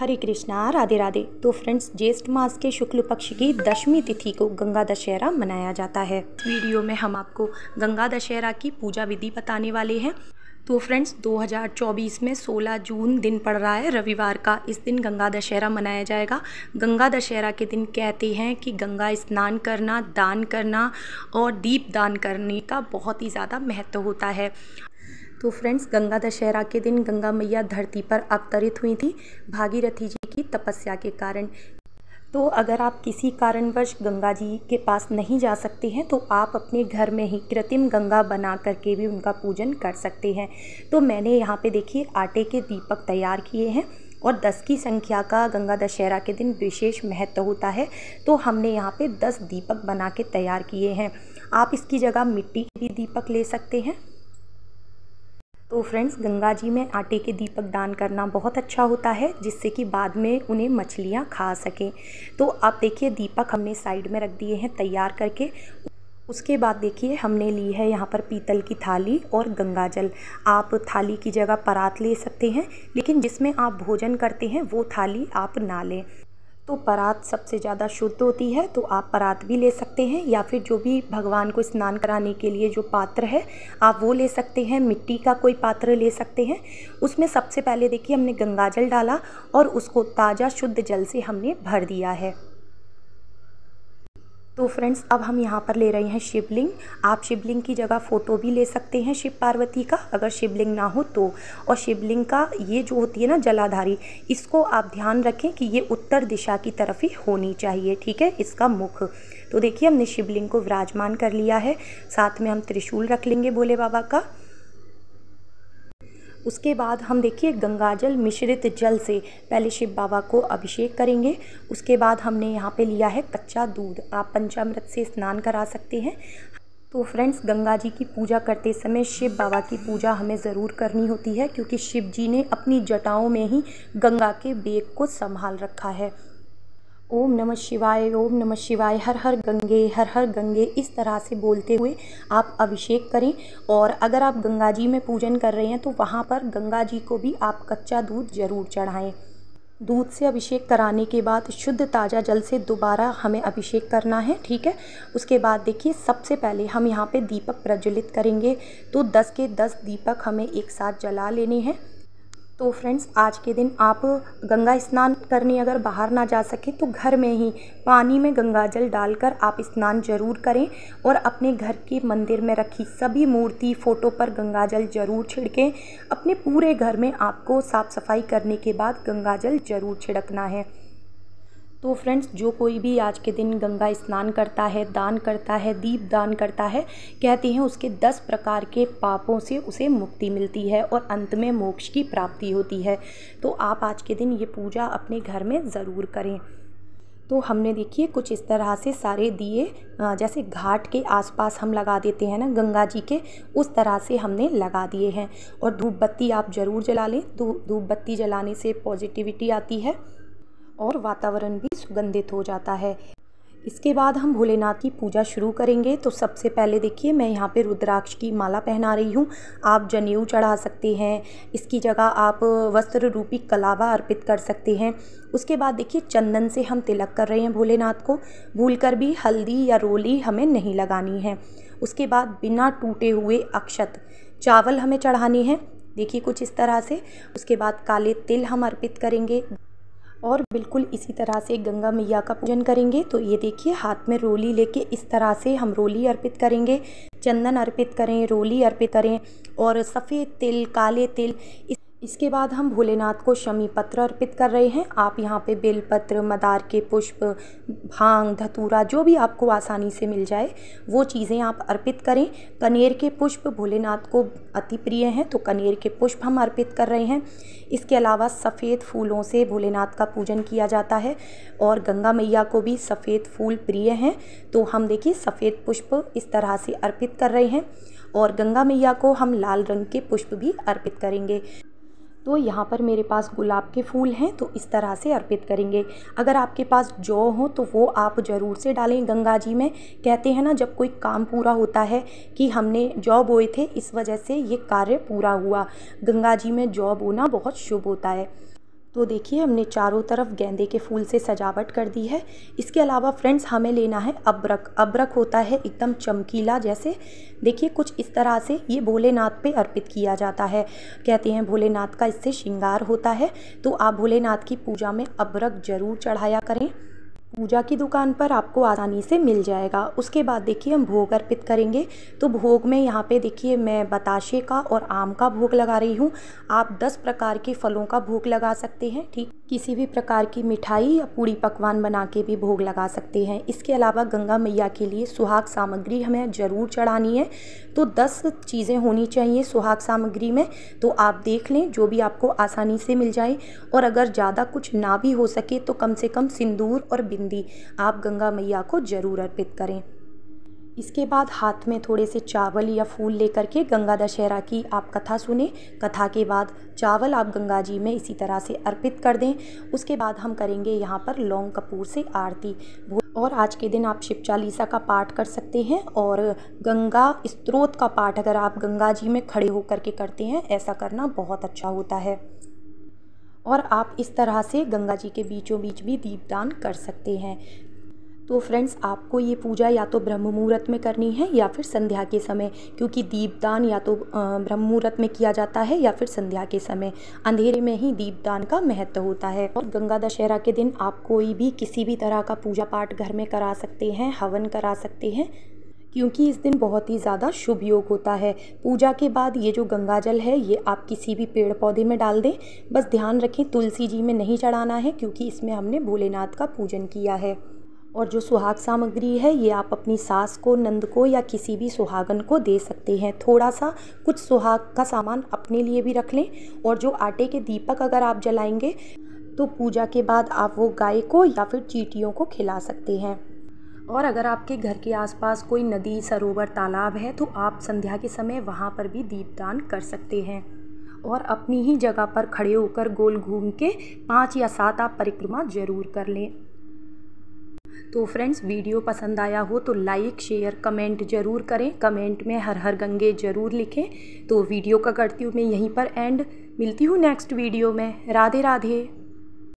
हरे कृष्णा राधे राधे तो फ्रेंड्स ज्येष्ठ मास के शुक्ल पक्ष की दशमी तिथि को गंगा दशहरा मनाया जाता है इस वीडियो में हम आपको गंगा दशहरा की पूजा विधि बताने वाले हैं तो फ्रेंड्स 2024 में 16 जून दिन पड़ रहा है रविवार का इस दिन गंगा दशहरा मनाया जाएगा गंगा दशहरा के दिन कहते हैं कि गंगा स्नान करना दान करना और दीप दान करने का बहुत ही ज़्यादा महत्व होता है तो फ्रेंड्स गंगा दशहरा के दिन गंगा मैया धरती पर अवतरित हुई थी भागीरथी जी की तपस्या के कारण तो अगर आप किसी कारणवश गंगा जी के पास नहीं जा सकते हैं तो आप अपने घर में ही कृत्रिम गंगा बना करके भी उनका पूजन कर सकते हैं तो मैंने यहाँ पे देखिए आटे के दीपक तैयार किए हैं और दस की संख्या का गंगा दशहरा के दिन विशेष महत्व होता है तो हमने यहाँ पे दस दीपक बना के तैयार किए हैं आप इसकी जगह मिट्टी के भी दीपक ले सकते हैं तो फ्रेंड्स गंगा जी में आटे के दीपक दान करना बहुत अच्छा होता है जिससे कि बाद में उन्हें मछलियाँ खा सकें तो आप देखिए दीपक हमने साइड में रख दिए हैं तैयार करके उसके बाद देखिए हमने ली है यहाँ पर पीतल की थाली और गंगा जल आप थाली की जगह परात ले सकते हैं लेकिन जिसमें आप भोजन करते हैं वो थाली आप ना लें तो परात सबसे ज़्यादा शुद्ध होती है तो आप परात भी ले सकते हैं या फिर जो भी भगवान को स्नान कराने के लिए जो पात्र है आप वो ले सकते हैं मिट्टी का कोई पात्र ले सकते हैं उसमें सबसे पहले देखिए हमने गंगाजल डाला और उसको ताज़ा शुद्ध जल से हमने भर दिया है तो फ्रेंड्स अब हम यहाँ पर ले रहे हैं शिवलिंग आप शिवलिंग की जगह फ़ोटो भी ले सकते हैं शिव पार्वती का अगर शिवलिंग ना हो तो और शिवलिंग का ये जो होती है ना जलाधारी इसको आप ध्यान रखें कि ये उत्तर दिशा की तरफ ही होनी चाहिए ठीक है इसका मुख तो देखिए हमने शिवलिंग को विराजमान कर लिया है साथ में हम त्रिशूल रख लेंगे भोले बाबा का उसके बाद हम देखिए गंगाजल मिश्रित जल से पहले शिव बाबा को अभिषेक करेंगे उसके बाद हमने यहाँ पे लिया है कच्चा दूध आप पंचामृत से स्नान करा सकते हैं तो फ्रेंड्स गंगा जी की पूजा करते समय शिव बाबा की पूजा हमें ज़रूर करनी होती है क्योंकि शिव जी ने अपनी जटाओं में ही गंगा के बेग को संभाल रखा है ओम नमः शिवाय ओम नमः शिवाय हर हर गंगे हर हर गंगे इस तरह से बोलते हुए आप अभिषेक करें और अगर आप गंगा जी में पूजन कर रहे हैं तो वहाँ पर गंगा जी को भी आप कच्चा दूध ज़रूर चढ़ाएं दूध से अभिषेक कराने के बाद शुद्ध ताज़ा जल से दोबारा हमें अभिषेक करना है ठीक है उसके बाद देखिए सबसे पहले हम यहाँ पे दीपक प्रज्वलित करेंगे तो 10 के 10 दीपक हमें एक साथ जला लेने हैं तो फ्रेंड्स आज के दिन आप गंगा स्नान करने अगर बाहर ना जा सकें तो घर में ही पानी में गंगा जल डालकर आप स्नान जरूर करें और अपने घर के मंदिर में रखी सभी मूर्ति फ़ोटो पर गंगा जल जरूर छिड़कें अपने पूरे घर में आपको साफ़ सफाई करने के बाद गंगा जल जरूर छिड़कना है तो फ्रेंड्स जो कोई भी आज के दिन गंगा स्नान करता है दान करता है दीप दान करता है कहते हैं उसके दस प्रकार के पापों से उसे मुक्ति मिलती है और अंत में मोक्ष की प्राप्ति होती है तो आप आज के दिन ये पूजा अपने घर में ज़रूर करें तो हमने देखिए कुछ इस तरह से सारे दिए जैसे घाट के आसपास हम लगा देते हैं ना गंगा जी के उस तरह से हमने लगा दिए हैं और धूप बत्ती आप ज़रूर जला लें धूप बत्ती जलाने से पॉजिटिविटी आती है और वातावरण भी सुगंधित हो जाता है इसके बाद हम भोलेनाथ की पूजा शुरू करेंगे तो सबसे पहले देखिए मैं यहाँ पे रुद्राक्ष की माला पहना रही हूँ आप जनेऊ चढ़ा सकते हैं इसकी जगह आप वस्त्र रूपी कलावा अर्पित कर सकते हैं उसके बाद देखिए चंदन से हम तिलक कर रहे हैं भोलेनाथ को भूल कर भी हल्दी या रोली हमें नहीं लगानी है उसके बाद बिना टूटे हुए अक्षत चावल हमें चढ़ानी है देखिए कुछ इस तरह से उसके बाद काले तिल हम अर्पित करेंगे और बिल्कुल इसी तरह से गंगा मैया का पूजन करेंगे तो ये देखिए हाथ में रोली लेके इस तरह से हम रोली अर्पित करेंगे चंदन अर्पित करें रोली अर्पित करें और सफ़ेद तिल काले तिल इस इसके बाद हम भोलेनाथ को शमी पत्र अर्पित कर रहे हैं आप यहाँ पे बेलपत्र मदार के पुष्प भांग धतूरा जो भी आपको आसानी से मिल जाए वो चीज़ें आप अर्पित करें कनेर के पुष्प भोलेनाथ को अति प्रिय हैं तो कनेर के पुष्प हम अर्पित कर रहे हैं इसके अलावा सफ़ेद फूलों से भोलेनाथ का पूजन किया जाता है और गंगा मैया को भी सफ़ेद फूल प्रिय हैं तो हम देखिए सफ़ेद पुष्प इस तरह से अर्पित कर रहे हैं और गंगा मैया को हम लाल रंग के पुष्प भी अर्पित करेंगे तो यहाँ पर मेरे पास गुलाब के फूल हैं तो इस तरह से अर्पित करेंगे अगर आपके पास जौ हो तो वो आप ज़रूर से डालें गंगा जी में कहते हैं ना जब कोई काम पूरा होता है कि हमने जौ बोए थे इस वजह से ये कार्य पूरा हुआ गंगा जी में जौ बोना बहुत शुभ होता है तो देखिए हमने चारों तरफ गेंदे के फूल से सजावट कर दी है इसके अलावा फ्रेंड्स हमें लेना है अब्रक अब्रक होता है एकदम चमकीला जैसे देखिए कुछ इस तरह से ये भोलेनाथ पे अर्पित किया जाता है कहते हैं भोलेनाथ का इससे श्रृंगार होता है तो आप भोलेनाथ की पूजा में अब्रक ज़रूर चढ़ाया करें पूजा की दुकान पर आपको आसानी से मिल जाएगा उसके बाद देखिए हम भोग अर्पित करेंगे तो भोग में यहाँ पे देखिए मैं बताशे का और आम का भोग लगा रही हूँ आप 10 प्रकार के फलों का भोग लगा सकते हैं ठीक किसी भी प्रकार की मिठाई या पूड़ी पकवान बना के भी भोग लगा सकते हैं इसके अलावा गंगा मैया के लिए सुहाग सामग्री हमें ज़रूर चढ़ानी है तो दस चीज़ें होनी चाहिए सुहाग सामग्री में तो आप देख लें जो भी आपको आसानी से मिल जाए और अगर ज़्यादा कुछ ना भी हो सके तो कम से कम सिंदूर और दी आप गंगा मैया को ज़रूर अर्पित करें इसके बाद हाथ में थोड़े से चावल या फूल लेकर के गंगा दशहरा की आप कथा सुने कथा के बाद चावल आप गंगा जी में इसी तरह से अर्पित कर दें उसके बाद हम करेंगे यहाँ पर लौंग कपूर से आरती और आज के दिन आप शिव चालीसा का पाठ कर सकते हैं और गंगा स्त्रोत का पाठ अगर आप गंगा जी में खड़े होकर के करते हैं ऐसा करना बहुत अच्छा होता है और आप इस तरह से गंगा जी के बीचों बीच भी दीपदान कर सकते हैं तो फ्रेंड्स आपको ये पूजा या तो ब्रह्म मुहूर्त में करनी है या फिर संध्या के समय क्योंकि दीपदान या तो ब्रह्म मुहूर्त में किया जाता है या फिर संध्या के समय अंधेरे में ही दीपदान का महत्व होता है और गंगा दशहरा के दिन आप कोई भी किसी भी तरह का पूजा पाठ घर में करा सकते हैं हवन करा सकते हैं क्योंकि इस दिन बहुत ही ज़्यादा शुभ योग होता है पूजा के बाद ये जो गंगा जल है ये आप किसी भी पेड़ पौधे में डाल दें बस ध्यान रखें तुलसी जी में नहीं चढ़ाना है क्योंकि इसमें हमने भोलेनाथ का पूजन किया है और जो सुहाग सामग्री है ये आप अपनी सास को नंद को या किसी भी सुहागन को दे सकते हैं थोड़ा सा कुछ सुहाग का सामान अपने लिए भी रख लें और जो आटे के दीपक अगर आप जलाएंगे तो पूजा के बाद आप वो गाय को या फिर चीटियों को खिला सकते हैं और अगर आपके घर के आसपास कोई नदी सरोवर तालाब है तो आप संध्या के समय वहाँ पर भी दीपदान कर सकते हैं और अपनी ही जगह पर खड़े होकर गोल घूम के पाँच या सात आप परिक्रमा ज़रूर कर लें तो फ्रेंड्स वीडियो पसंद आया हो तो लाइक शेयर कमेंट ज़रूर करें कमेंट में हर हर गंगे ज़रूर लिखें तो वीडियो का करती हूँ मैं यहीं पर एंड मिलती हूँ नेक्स्ट वीडियो में राधे राधे